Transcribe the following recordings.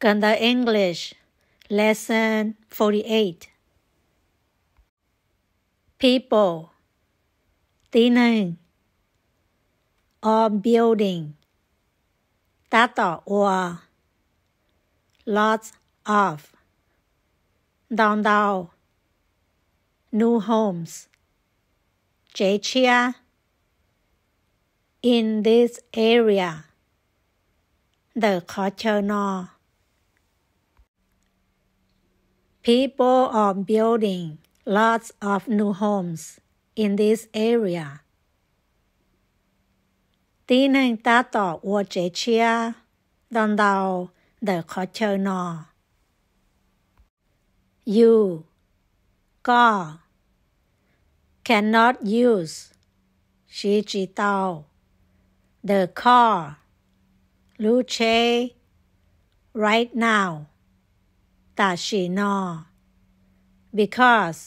Ganda English, Lesson 48. People, Dinner, On building, Data or Lots of, Downtown, New homes, Jechia, in this area, the culture People are building lots of new homes in this area. Tí nâng ta tỏ ua chế chia, đòn đầu đỡ khó chờ nò. You, có, cannot use, she chỉ Tao, The car, Lu chế, right now does Because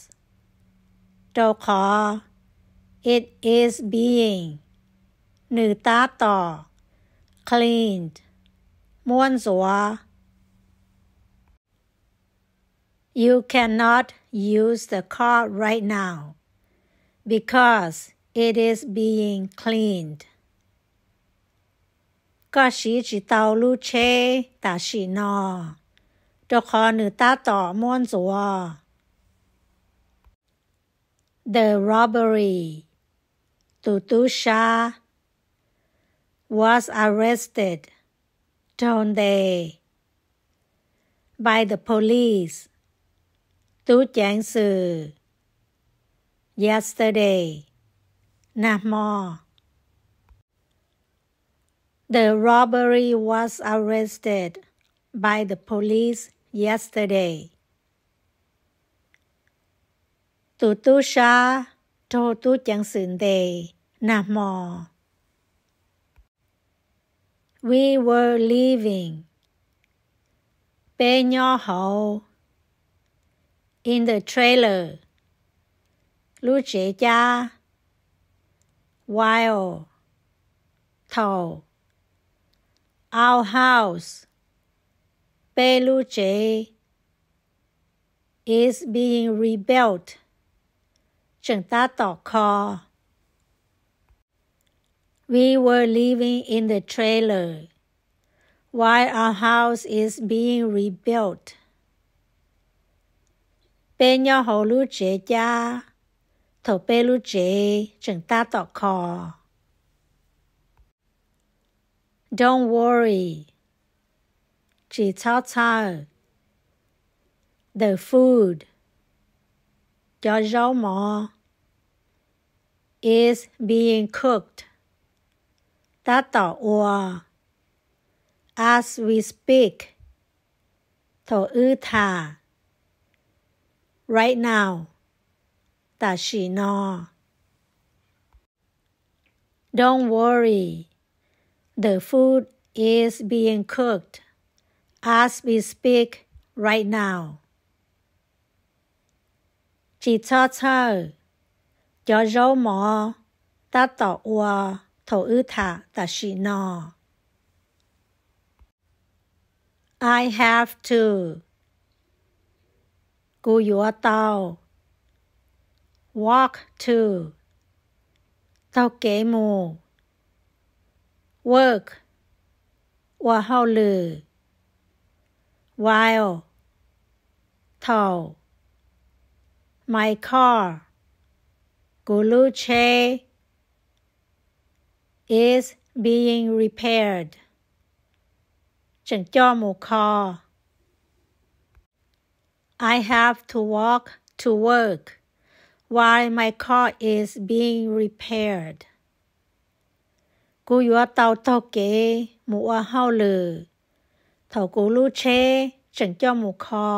เราขอ it is being หนึ่งตาต่อ cleaned ม้วนสัว You cannot use the car right now because it is being cleaned. ก็ชีจิตาลูเชตาชีนอ the robbery. Tusha was arrested today by the police. Tu yesterday. Namo. The robbery was arrested by the police yesterday. Tu tu sha to tu chang sun de na mo. We were leaving. Pe nyo ho. In the trailer. Lu che cha. While. Tàu. Our house. Belu J is being rebuilt. 整搭倒靠. We were living in the trailer while our house is being rebuilt. J tổ Belu เป็นยอหูลูเจจ้าถเปลูเจจึงตาต่อคอ Don't worry. Chi Chao Chao. The food. Cho Mo. Is being cooked. Ta Tao As we speak. to Ư Tha. Right now. Ta Shi No. Don't worry. The food is being cooked. as we speak right now. Chị cho thơ, cho râu mò, ta tỏ ua, thổ ư thả ta xì nò. I have to. Cú yúa tao. Walk to. Tao kế mù. Work. Ua hao lử. while, tall, my car, Guluche is being repaired. 整叫母 car. I have to walk to work while my car is being repaired. กูอยู่เตาเตาเก๋หมูว่าเฮาเลยเาลูชจ头轱辘车มูคอ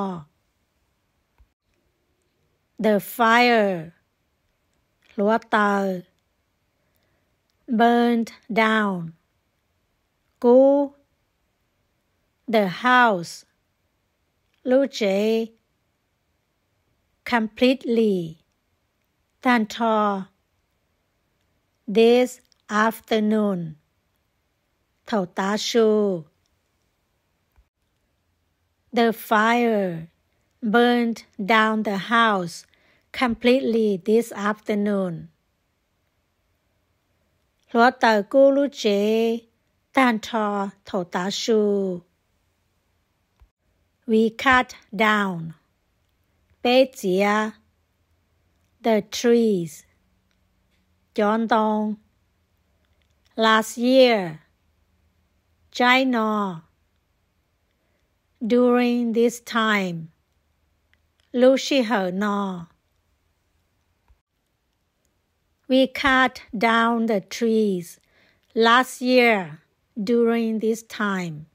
The fire ลัวตา burned down กู the house ลูเจ completely ตันทอ this afternoon เถาตาชู The fire burned down the house completely this afternoon. Lo tờ cô lu chế tan thò thổ tá su. We cut down. Bê The trees. John Dong. Last year. China during this time. 卢西和诺 We cut down the trees last year during this time.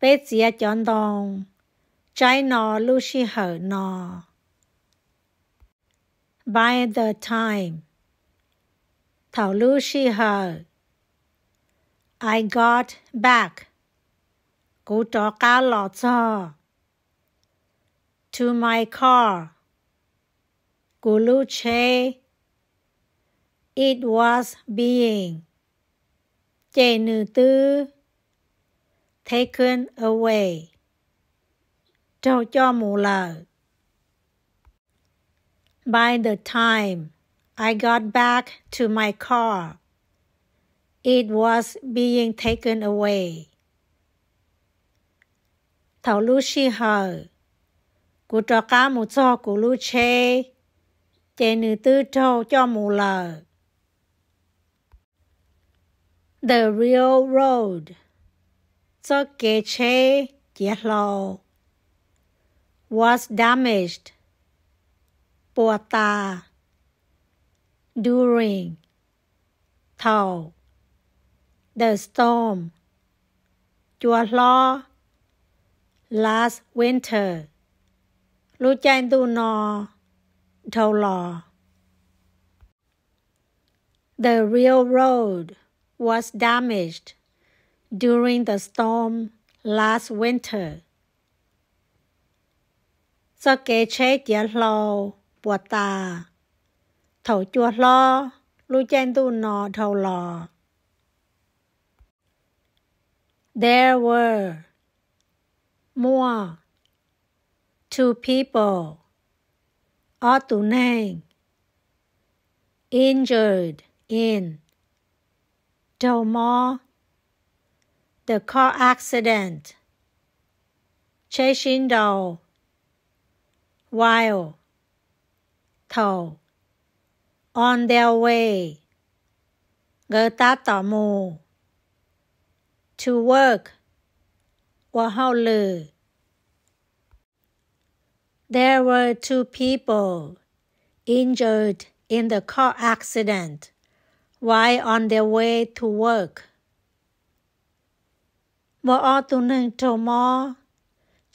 By the time. I got back cú trò cá lọ cho to my car cú lu chê it was being chê nữ tư taken away trâu cho mù lờ by the time I got back to my car. It was being taken away thầu lu chi hờ cụ trò cá mù cho cụ lu chê chè nữ tư trâu cho mù lờ The Real Road cho kê chê chè lò was damaged bùa ta during thầu the storm chùa lo last winter รู้ใจดูนอเท่าลอ The railroad was damaged during the storm last winter สเกเชเดียลอปวดตาเถาจัวลอรู้ใจดูนอเท่าลอ There were more, to people, or to name, injured in, the more, the car accident, chasing dog, while, to on their way, go ta tỏ to work, were Haolu. There were two people injured in the car accident while on their way to work. Mo tu nung to mo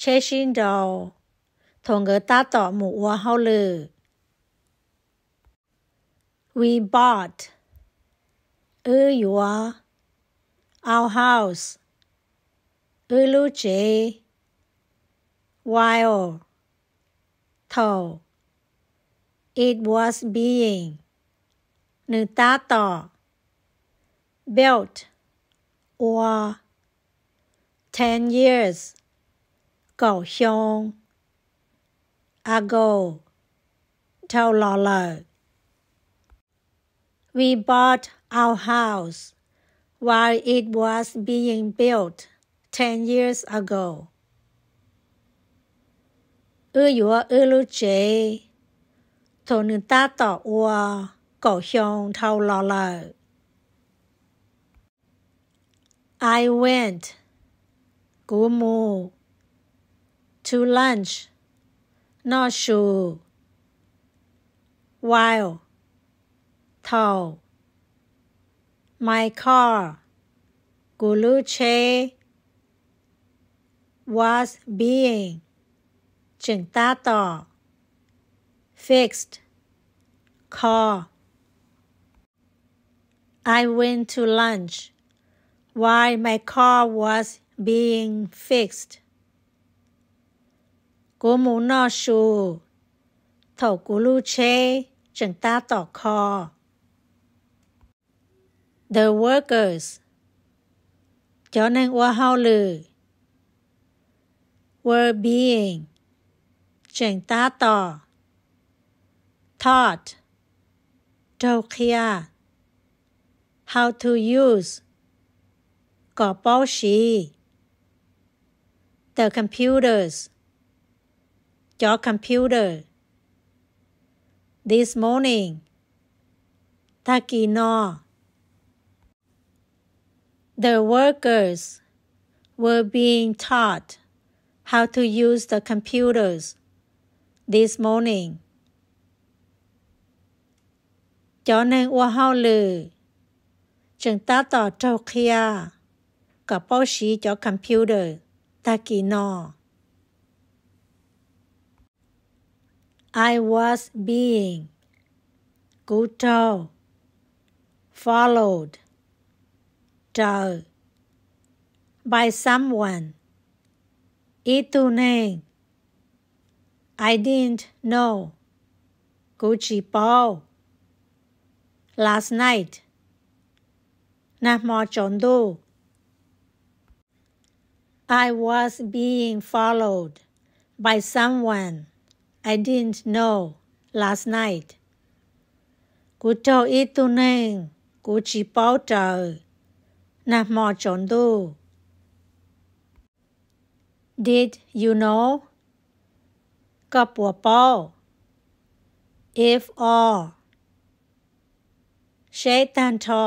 che shin do thong ge ta to mu wa hao lu. We bought our house Lulu J. While though it was being Nutata built or ten years Kaohsiung ago Taololo. We bought our house while it was being built 10 years ago. ư chế ta I went cú to lunch no sure while thâu my car cú chế was being จึงต้าต่อ fixed call I went to lunch while my car was being fixed กูมูนอชูเท่ากูลูเชจึงต้าต่อคอ The workers เจ้าหนึ่งว่าเฮาเลย were being 简单的 taught Tokyo how to use ก包式 the computers your computer this morning ตะกี้นอ the workers were being taught how to use the computers this morning. Cho nên qua hao lử. Chúng ta tỏ trâu kia. Cả báo chí cho computer. Ta kỳ nọ. I was being. good, trâu. Followed. Trâu. By someone. itu neng, I didn't know. Gucci ball. Last night. Namor Chondu. I was being followed by someone I didn't know last night. Guto itu neng, Gucci ball Nah Namor did you know? กปัวปอ if all เชตันทอ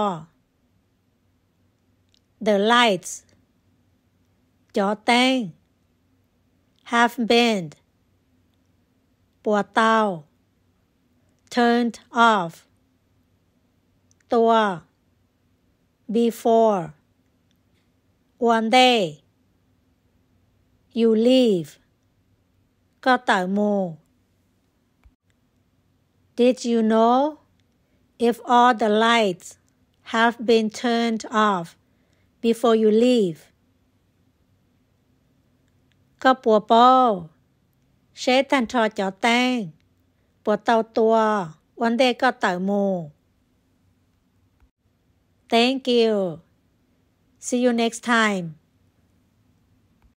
the lights จอแตง have been ปัวเตา turned off ตัว before one day you leave mo Did you know if all the lights have been turned off before you leave mo Thank you. See you next time.